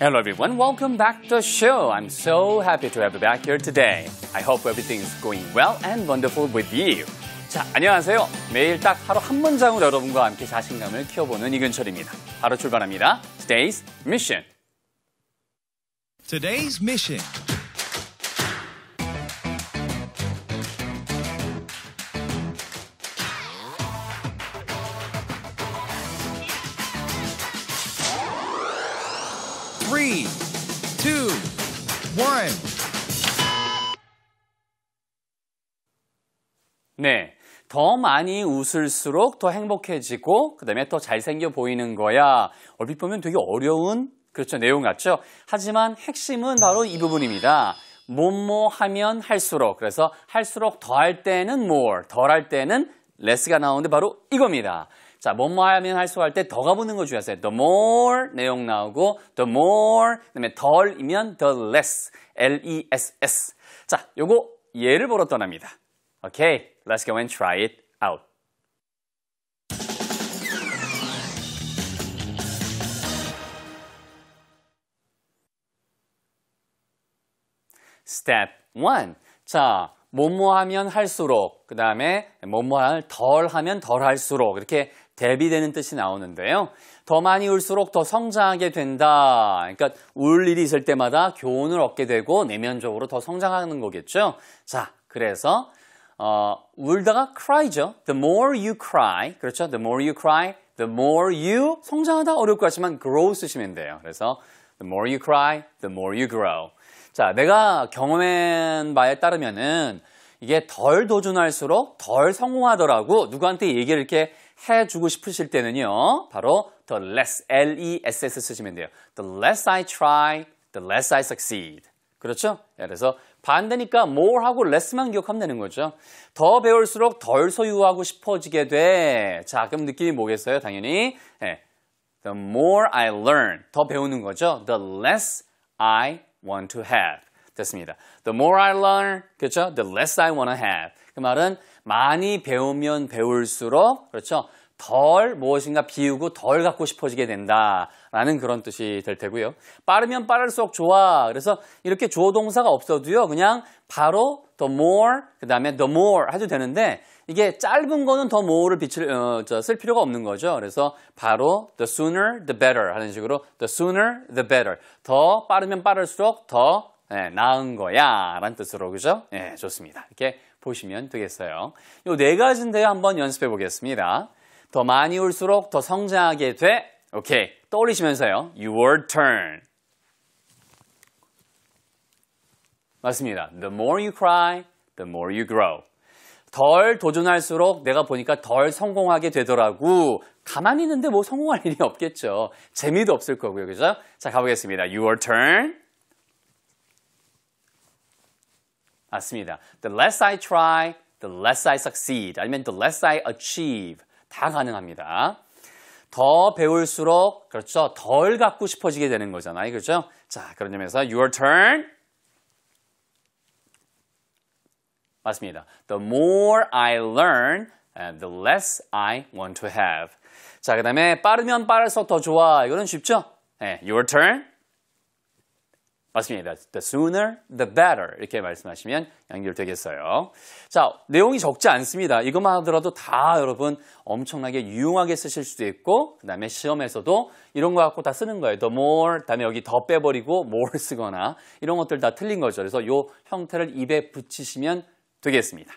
Hello everyone, welcome back to the show. I'm so happy to have you back here today. I hope everything is going well and wonderful with you. 자, 안녕하세요. 매일 딱 하루 한 문장으로 여러분과 함께 자신감을 키워보는 이근철입니다. 바로 출발합니다. Today's mission. Today's mission. 네. 더 많이 웃을수록 더 행복해지고 그다음에 더 잘생겨 보이는 거야. 얼핏 보면 되게 어려운 그렇죠. 내용 같죠? 하지만 핵심은 바로 이 부분입니다. 뭐뭐 하면 할수록 그래서 할수록 더 할 때는 more, 덜 할 때는 less가 나오는데 바로 이겁니다. 자, 뭐뭐 하면 할수록 할 때 더가 붙는 거 주의하세요. the more 내용 나오고 the more 그다음에 덜이면 the less, L E S S. 자, 요거 예를 보러 떠납니다. Okay, let's go and try it out. Step 1. 자, 뭐뭐 하면 할수록 그 다음에 뭐뭐덜 하면 덜 할수록 이렇게 대비되는 뜻이 나오는데요. 더 많이 울수록 더 성장하게 된다. 그러니까 울 일이 있을 때마다 교훈을 얻게 되고 내면적으로 더 성장하는 거겠죠. 자, 그래서 어, 울다가 cry죠. The more you cry, 그렇죠? The more you cry, the more you 성장하다 어려울 것 같지만 grow 쓰시면 돼요. 그래서 the more you cry, the more you grow. 자, 내가 경험한 바에 따르면은 이게 덜 도전할수록 덜 성공하더라고 누구한테 얘기를 이렇게 해주고 싶으실 때는요. 바로 the less, L-E-S-S 쓰시면 돼요. The less I try, the less I succeed. 그렇죠? 예, 그래서 반대니까 more하고 less만 기억하면 되는 거죠. 더 배울수록 덜 소유하고 싶어지게 돼. 자, 그럼 느낌이 뭐겠어요? 당연히 네. The more I learn, 더 배우는 거죠. The less I want to have. 됐습니다. The more I learn, 그렇죠? The less I want to have. 그 말은 많이 배우면 배울수록, 그렇죠? 덜 무엇인가 비우고 덜 갖고 싶어지게 된다라는 그런 뜻이 될 테고요. 빠르면 빠를수록 좋아. 그래서 이렇게 조 동사가 없어도요. 그냥 바로 the more 그다음에 the more 해도 되는데 이게 짧은 거는 더 more를 비칠, 어, 쓸 필요가 없는 거죠. 그래서 바로 the sooner the better 하는 식으로 the sooner the better 더 빠르면 빠를수록 더 예, 나은 거야 라는 뜻으로 그죠? 예, 좋습니다. 이렇게 보시면 되겠어요. 요 네 가지인데요. 한번 연습해 보겠습니다. 더 많이 울수록더 성장하게 돼. 오케이. 떠올리시면서요. Your turn. 맞습니다. The more you cry, the more you grow. 덜 도전할수록 내가 보니까 덜 성공하게 되더라고. 가만히 있는데 뭐 성공할 일이 없겠죠. 재미도 없을 거고요. 그죠? 자, 가보겠습니다. Your turn. 맞습니다. The less I try, the less I succeed. 아니면 the less I achieve. 다 가능합니다. 더 배울수록 그렇죠. 덜 갖고 싶어지게 되는 거잖아요. 그렇죠? 자, 그런 점에서 your turn. 맞습니다. The more I learn, the less I want to have. 자, 그다음에 빠르면 빠를수록 더 좋아. 이거는 쉽죠? 네, your turn. 맞습니다. The sooner, the better 이렇게 말씀하시면 연결되겠어요. 자, 내용이 적지 않습니다. 이것만 하더라도 다 여러분 엄청나게 유용하게 쓰실 수도 있고 그 다음에 시험에서도 이런 거 갖고 다 쓰는 거예요. The more, 그 다음에 여기 더 빼버리고 more 쓰거나 이런 것들 다 틀린 거죠. 그래서 이 형태를 입에 붙이시면 되겠습니다.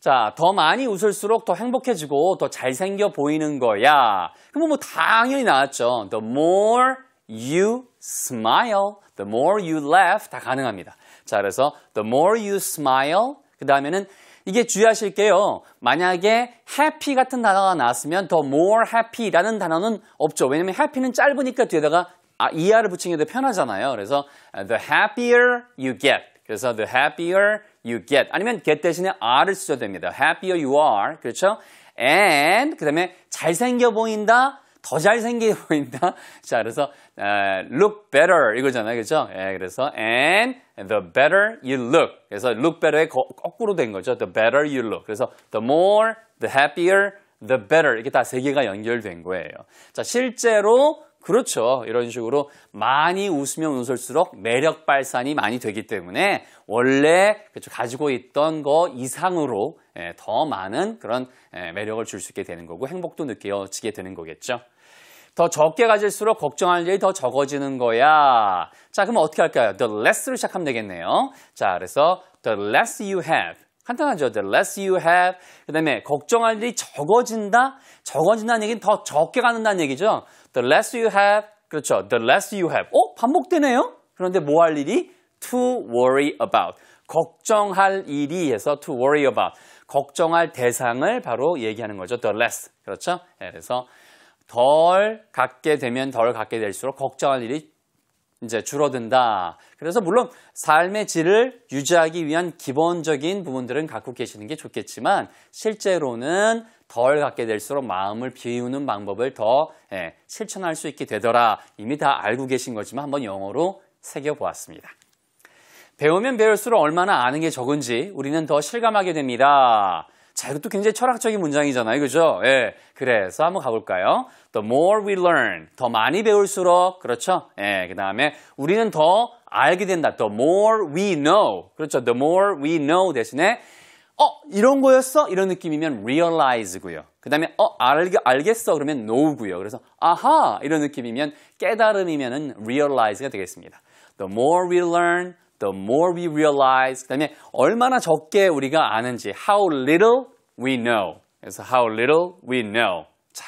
자, 더 많이 웃을수록 더 행복해지고 더 잘생겨 보이는 거야. 그러면 뭐 당연히 나왔죠. The more you smile, the more you laugh 다 가능합니다. 자, 그래서 the more you smile, 그 다음에는 이게 주의하실 게요. 만약에 happy 같은 단어가 나왔으면 더 more happy라는 단어는 없죠. 왜냐면 happy는 짧으니까 뒤에다가 아, er을 붙이는 게더 편하잖아요. 그래서 the happier you get. 그래서 the happier you get. 아니면 get 대신에 r을 쓰셔도 됩니다. happier you are. 그렇죠? and 그 다음에 잘생겨 보인다. 더 잘생겨 보인다. 자, 그래서 uh, look better 이거잖아요. 그죠? 예, 그래서 and the better you look. 그래서 look better의 거, 거꾸로 된 거죠. the better you look. 그래서 the more, the happier, the better. 이게 다 세 개가 연결된 거예요. 자, 실제로 그렇죠. 이런 식으로 많이 웃으면 웃을수록 매력 발산이 많이 되기 때문에 원래 그렇죠. 가지고 있던 거 이상으로 예, 더 많은 그런 예, 매력을 줄 수 있게 되는 거고 행복도 느껴지게 되는 거겠죠. 더 적게 가질수록 걱정할 일이 더 적어지는 거야. 자, 그럼 어떻게 할까요? The less를 시작하면 되겠네요. 자, 그래서 the less you have. 간단하죠. The less you have. 그 다음에 걱정할 일이 적어진다. 적어진다는 얘기는 더 적게 가는다는 얘기죠. The less you have. 그렇죠. The less you have. 어? 반복되네요? 그런데 뭐 할 일이? To worry about. 걱정할 일이 해서 to worry about. 걱정할 대상을 바로 얘기하는 거죠. The less. 그렇죠? 예, 그래서 덜 갖게 되면 덜 갖게 될수록 걱정할 일이 이제 줄어든다. 그래서 물론 삶의 질을 유지하기 위한 기본적인 부분들은 갖고 계시는 게 좋겠지만 실제로는 덜 갖게 될수록 마음을 비우는 방법을 더 예, 실천할 수 있게 되더라. 이미 다 알고 계신 거지만 한번 영어로 새겨보았습니다. 배우면 배울수록 얼마나 아는 게 적은지 우리는 더 실감하게 됩니다. 자, 이것도 굉장히 철학적인 문장이잖아요. 그죠? 예. 그래서 한번 가볼까요? The more we learn. 더 많이 배울수록, 그렇죠? 예. 그 다음에 우리는 더 알게 된다. The more we know. 그렇죠? The more we know 대신에 어, 이런 거였어? 이런 느낌이면 realize고요. 그 다음에 어, 알, 알겠어? 그러면 know고요. 그래서 아하! 이런 느낌이면 깨달음이면 은 realize가 되겠습니다. The more we learn, the more we realize 그 다음에 얼마나 적게 우리가 아는지 how little we know 그래서 how little we know 자,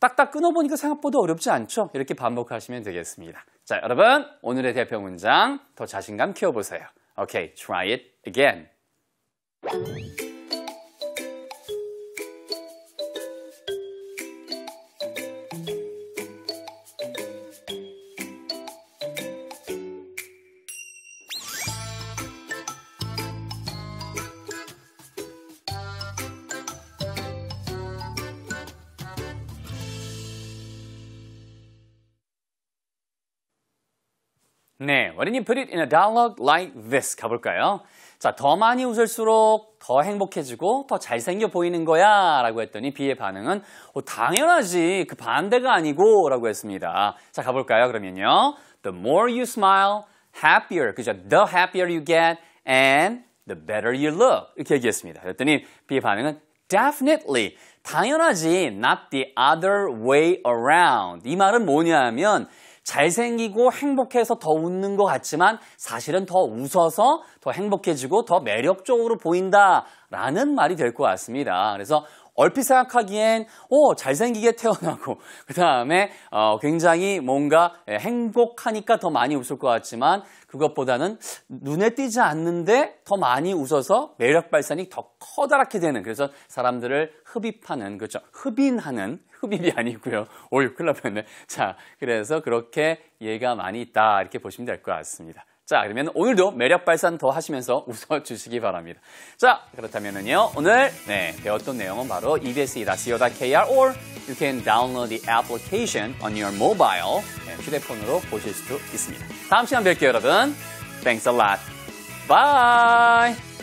딱딱 끊어보니까 생각보다 어렵지 않죠? 이렇게 반복하시면 되겠습니다 자 여러분 오늘의 대표 문장 더 자신감 키워보세요 Okay, try it again 네, what did you put it in a dialogue like this? 가볼까요? 자, 더 많이 웃을수록 더 행복해지고 더 잘생겨 보이는 거야 라고 했더니 B의 반응은 어, 당연하지 그 반대가 아니고 라고 했습니다. 자, 가볼까요? 그러면요. The more you smile, happier, 그죠? The happier you get and the better you look 이렇게 얘기했습니다. 그랬더니 B의 반응은 definitely 당연하지 not the other way around 이 말은 뭐냐 하면 잘생기고 행복해서 더 웃는 것 같지만 사실은 더 웃어서 더 행복해지고 더 매력적으로 보인다라는 말이 될 것 같습니다. 그래서 얼핏 생각하기엔 어, 잘생기게 태어나고 그 다음에 어, 굉장히 뭔가 예, 행복하니까 더 많이 웃을 것 같지만 그것보다는 눈에 띄지 않는데 더 많이 웃어서 매력 발산이 더 커다랗게 되는 그래서 사람들을 흡입하는 그렇죠 흡인하는 흡입이 아니고요 오유 큰일 났네 자 그래서 그렇게 예가 많이 있다 이렇게 보시면 될 것 같습니다 자, 그러면 오늘도 매력 발산 더 하시면서 웃어주시기 바랍니다. 자, 그렇다면은요, 오늘 네, 배웠던 내용은 바로 ebs.co.kr or you can download the application on your mobile 네, 휴대폰으로 보실 수 있습니다. 다음 시간 뵐게요, 여러분. Thanks a lot. Bye!